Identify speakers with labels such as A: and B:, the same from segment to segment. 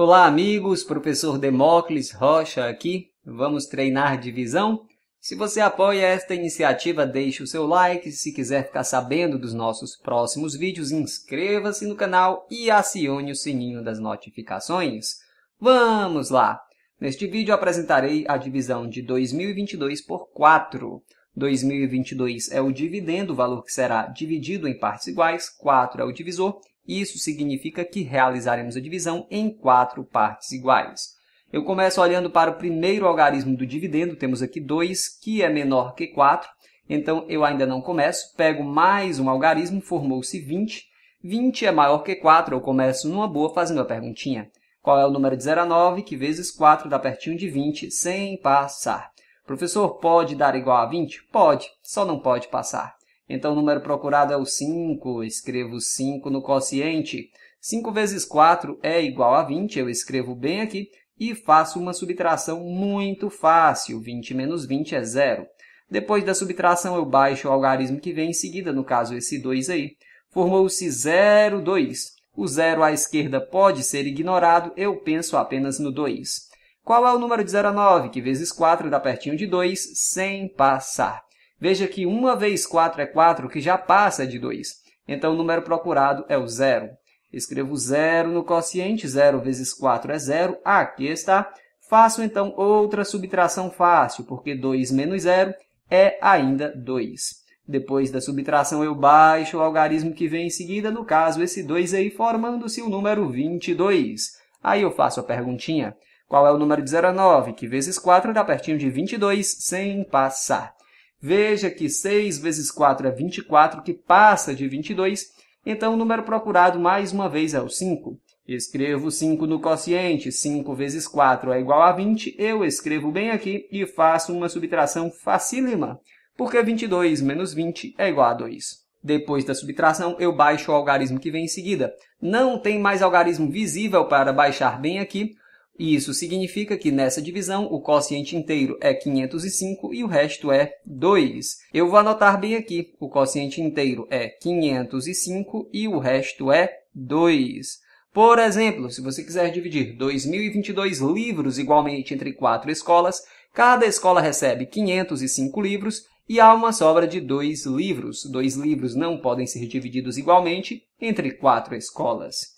A: Olá, amigos. Professor Demócles Rocha aqui. Vamos treinar divisão? Se você apoia esta iniciativa, deixe o seu like. Se quiser ficar sabendo dos nossos próximos vídeos, inscreva-se no canal e acione o sininho das notificações. Vamos lá! Neste vídeo apresentarei a divisão de 2022 por 4. 2022 é o dividendo, o valor que será dividido em partes iguais, 4 é o divisor isso significa que realizaremos a divisão em quatro partes iguais. Eu começo olhando para o primeiro algarismo do dividendo, temos aqui 2, que é menor que 4, então eu ainda não começo, pego mais um algarismo, formou-se 20, 20 é maior que 4, eu começo numa boa fazendo a perguntinha. Qual é o número de 0 a 9, que vezes 4 dá pertinho de 20, sem passar? Professor, pode dar igual a 20? Pode, só não pode passar. Então o número procurado é o 5, escrevo 5 no quociente. 5 vezes 4 é igual a 20, eu escrevo bem aqui e faço uma subtração muito fácil, 20 menos 20 é zero. Depois da subtração eu baixo o algarismo que vem em seguida, no caso esse 2 aí. Formou-se 0, 2. O zero à esquerda pode ser ignorado, eu penso apenas no 2. Qual é o número de 0 a 9, que vezes 4 dá pertinho de 2, sem passar? Veja que 1 vezes 4 é 4, que já passa de 2. Então, o número procurado é o zero. Escrevo zero no quociente, 0 vezes 4 é 0, aqui está. Faço, então, outra subtração fácil, porque 2 menos 0 é ainda 2. Depois da subtração, eu baixo o algarismo que vem em seguida, no caso, esse 2 aí, formando-se o número 22. Aí eu faço a perguntinha, qual é o número de 0 a 9, que vezes 4 dá pertinho de 22, sem passar. Veja que 6 vezes 4 é 24, que passa de 22, então o número procurado mais uma vez é o 5. Escrevo 5 no quociente, 5 vezes 4 é igual a 20, eu escrevo bem aqui e faço uma subtração facílima, porque 22 menos 20 é igual a 2. Depois da subtração, eu baixo o algarismo que vem em seguida. Não tem mais algarismo visível para baixar bem aqui, isso significa que nessa divisão o quociente inteiro é 505 e o resto é 2. Eu vou anotar bem aqui, o quociente inteiro é 505 e o resto é 2. Por exemplo, se você quiser dividir 2022 livros igualmente entre quatro escolas, cada escola recebe 505 livros e há uma sobra de dois livros. Dois livros não podem ser divididos igualmente entre quatro escolas.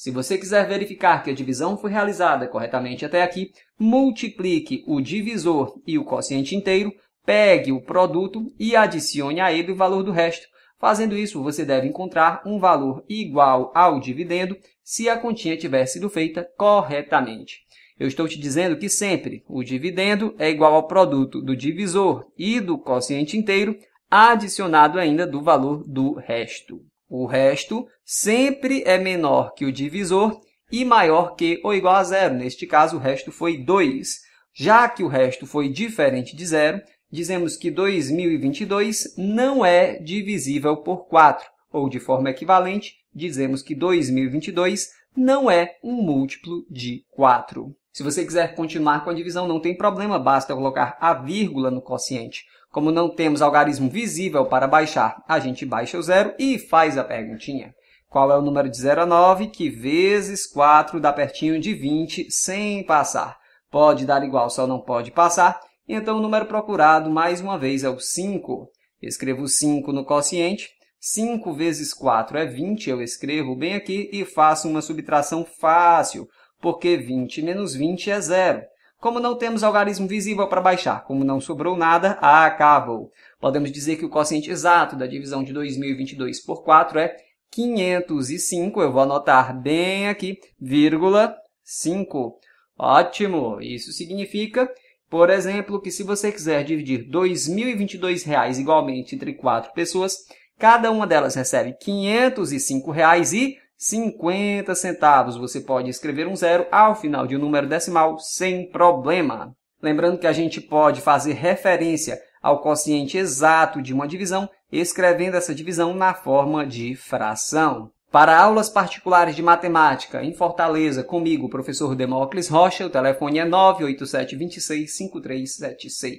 A: Se você quiser verificar que a divisão foi realizada corretamente até aqui, multiplique o divisor e o quociente inteiro, pegue o produto e adicione a ele o valor do resto. Fazendo isso, você deve encontrar um valor igual ao dividendo se a continha tiver sido feita corretamente. Eu estou te dizendo que sempre o dividendo é igual ao produto do divisor e do quociente inteiro, adicionado ainda do valor do resto. O resto sempre é menor que o divisor e maior que ou igual a zero. Neste caso, o resto foi 2. Já que o resto foi diferente de zero, dizemos que 2022 não é divisível por 4, ou de forma equivalente, dizemos que 2022 não é um múltiplo de 4. Se você quiser continuar com a divisão, não tem problema, basta colocar a vírgula no quociente. Como não temos algarismo visível para baixar, a gente baixa o zero e faz a perguntinha. Qual é o número de 0 a 9 que vezes 4 dá pertinho de 20 sem passar? Pode dar igual, só não pode passar. Então, o número procurado, mais uma vez, é o 5. Escrevo 5 no quociente. 5 vezes 4 é 20, eu escrevo bem aqui e faço uma subtração fácil porque 20 menos 20 é zero. Como não temos algarismo visível para baixar, como não sobrou nada, ah, acabou. Podemos dizer que o quociente exato da divisão de 2022 por 4 é 505, eu vou anotar bem aqui, vírgula 5. Ótimo! Isso significa, por exemplo, que se você quiser dividir R$ 2.022 igualmente entre quatro pessoas, cada uma delas recebe R$ 505,00 e 50 centavos. Você pode escrever um zero ao final de um número decimal sem problema. Lembrando que a gente pode fazer referência ao quociente exato de uma divisão escrevendo essa divisão na forma de fração. Para aulas particulares de matemática em Fortaleza, comigo, professor Demócles Rocha, o telefone é 987265376.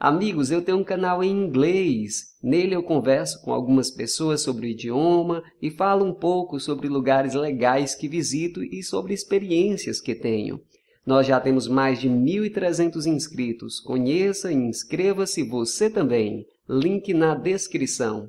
A: Amigos, eu tenho um canal em inglês. Nele eu converso com algumas pessoas sobre o idioma e falo um pouco sobre lugares legais que visito e sobre experiências que tenho. Nós já temos mais de 1.300 inscritos. Conheça e inscreva-se você também. Link na descrição.